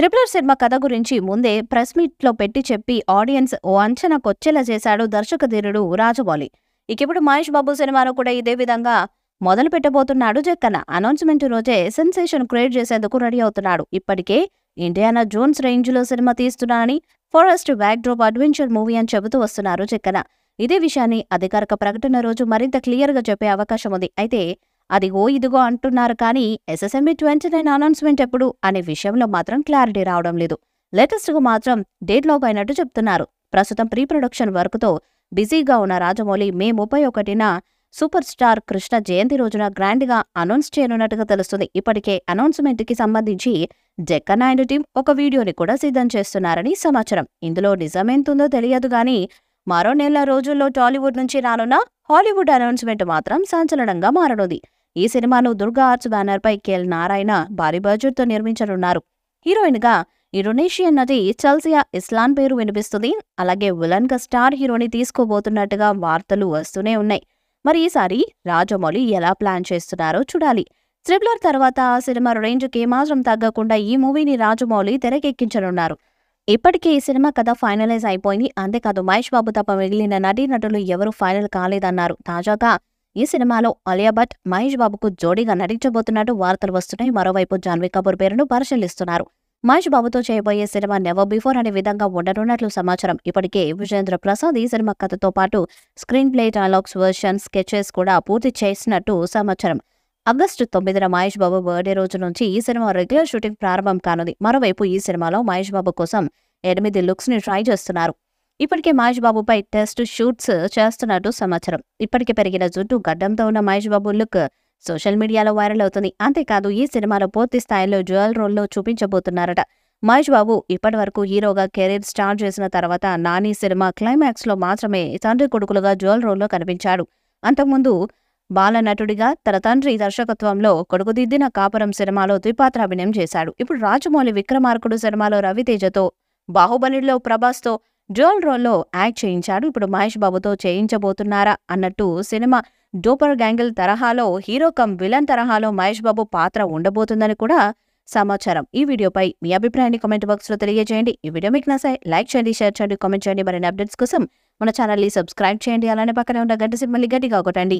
త్రిపులర్ cinema కథ గురించి ముందే ప్రెస్ మీట్లో పెట్టి చెప్పి ఆడియన్స్ ఓ కొచ్చేలా చేశాడు దర్శకధీరుడు రాజమౌళి ఇక ఇప్పుడు మహేష్ బాబు సినిమాను కూడా ఇదే విధంగా మొదలు పెట్టబోతున్నాడు జక్కన అనౌన్స్మెంట్ రోజే సెన్సేషన్ క్రియేట్ చేసేందుకు రెడీ అవుతున్నాడు ఇప్పటికే ఇండియానా జోన్స్ రేంజ్లో సినిమా తీస్తున్నానని ఫారెస్ట్ డ్రోప్ అడ్వెంచర్ మూవీ అని చెబుతూ వస్తున్నారు జక్కన ఇదే విషయాన్ని అధికారిక ప్రకటన రోజు మరింత క్లియర్గా చెప్పే అవకాశం ఉంది అయితే అదిగో ఇదిగో అంటున్నారు కానీ SSMB e twenty nine announcement ఎప్పుడు అనే విషయంలో మాత్రం క్లారిటీ రావడం లేదు లేటెస్ట్గా మాత్రం డేట్ లాక్ అయినట్టు చెప్తున్నారు ప్రస్తుతం ప్రీ ప్రొడక్షన్ వర్క్తో బిజీగా ఉన్న రాజమౌళి మే ముప్పై ఒకటిన సూపర్ స్టార్ కృష్ణ జయంతి రోజున గ్రాండ్గా అనౌన్స్ చేయనున్నట్టుగా తెలుస్తుంది ఇప్పటికే అనౌన్స్మెంట్కి సంబంధించి జక్కన్ అండ్ టీమ్ ఒక వీడియోని కూడా సిద్ధం చేస్తున్నారని సమాచారం ఇందులో నిజమేంతుందో తెలియదు కానీ మరో నెల రోజుల్లో టాలీవుడ్ నుంచి రానున్న హాలీవుడ్ అనౌన్స్మెంట్ మాత్రం సంచలనంగా మారనుంది ఈ సినిమాను దుర్గా ఆర్ట్స్ బ్యానర్పై కెల్ నారాయణ భారీ బడ్జెట్తో నిర్మించనున్నారు హీరోయిన్గా ఇండోనేషియన్ నది చల్సియా ఇస్లాన్ పేరు వినిపిస్తుంది అలాగే విలన్గా స్టార్ హీరోని తీసుకోబోతున్నట్టుగా వార్తలు వస్తూనే ఉన్నాయి మరి ఈసారి రాజమౌళి ఎలా ప్లాన్ చేస్తున్నారో చూడాలి త్రిబులర్ తర్వాత ఆ సినిమా రేంజ్కి ఏమాత్రం తగ్గకుండా ఈ మూవీని రాజమౌళి తెరకెక్కించనున్నారు ఇప్పటికే ఈ సినిమా కథ ఫైనలైజ్ అయిపోయింది అంతేకాదు మహేష్ బాబు తప్ప మిగిలిన నటీనటులు ఎవరూ ఫైనల్ కాలేదన్నారు తాజాగా ఈ సినిమాలో అలియా భట్ మహేష్ బాబుకు జోడీగా నటించబోతున్నట్టు వార్తలు వస్తున్నాయి మరోవైపు జాన్వీ కపూర్ పేరును పరిశీలిస్తున్నారు మహేష్ బాబుతో చేయబోయే సినిమా నెవర్ బిఫోర్ అనే విధంగా ఉండనున్నట్లు సమాచారం ఇప్పటికే విజేంద్ర ప్రసాద్ ఈ సినిమా కథతో పాటు screenplay dialogues version sketches కూడా పూర్తి చేసినట్టు సమాచారం ఆగస్టు తొమ్మిదిన మహేష్ బాబు బర్త్డే రోజు నుంచి ఈ సినిమా రెగ్యులర్ షూటింగ్ ప్రారంభం కానుంది మరోవైపు ఈ సినిమాలో మహేష్ బాబు కోసం ఎనిమిది లుక్స్ ని ట్రై చేస్తున్నారు ఇప్పటికే మహేష్ బాబుపై టెస్ట్ షూట్స్ చేస్తున్నట్టు సమాచారం ఇప్పటికే పెరిగిన జుట్టు గడ్డంతో ఉన్న మహేష్ బాబు లుక్ సోషల్ మీడియాలో వైరల్ అవుతుంది అంతేకాదు ఈ సినిమాలో పూర్తి స్థాయిలో డ్యూయల్ రోల్లో చూపించబోతున్నారట మహేష్ బాబు ఇప్పటి వరకు హీరోగా కెరీర్ స్టార్ట్ చేసిన తర్వాత నాని సినిమా క్లైమాక్స్ లో మాత్రమే తండ్రి కొడుకులుగా డ్యూయల్ రోల్లో కనిపించాడు అంతకుముందు బాల నటుడిగా తన తండ్రి దర్శకత్వంలో కొడుకుదిద్దిన కాపురం సినిమాలో ద్విపాత్ర అభినయం చేశాడు ఇప్పుడు రాజమౌళి విక్రమార్కుడు సినిమాలో రవితేజతో బాహుబలిలో ప్రభాస్తో డ్యూల్ రోల్లో యాక్ట్ చేయించాడు ఇప్పుడు మహేష్ బాబుతో చేయించబోతున్నారా అన్నట్టు సినిమా డూపర్ గ్యాంగిల్ తరహాలో హీరో కమ్ విలన్ తరహాలో మహేష్ బాబు పాత్ర ఉండబోతుందని కూడా సమాచారం ఈ వీడియోపై మీ అభిప్రాయాన్ని కామెంట్ బాక్స్లో తెలియజేయండి ఈ వీడియో మీకు నచ్చాయి లైక్ చేయండి షేర్ చేయండి కామెంట్ చేయండి మరిన్ని అప్డేట్స్ కోసం మన ఛానల్ని సబ్స్క్రైబ్ చేయండి అలానే పక్కనే ఉన్న గంట సిమ్మల్ని గట్టిగా ఒకటండి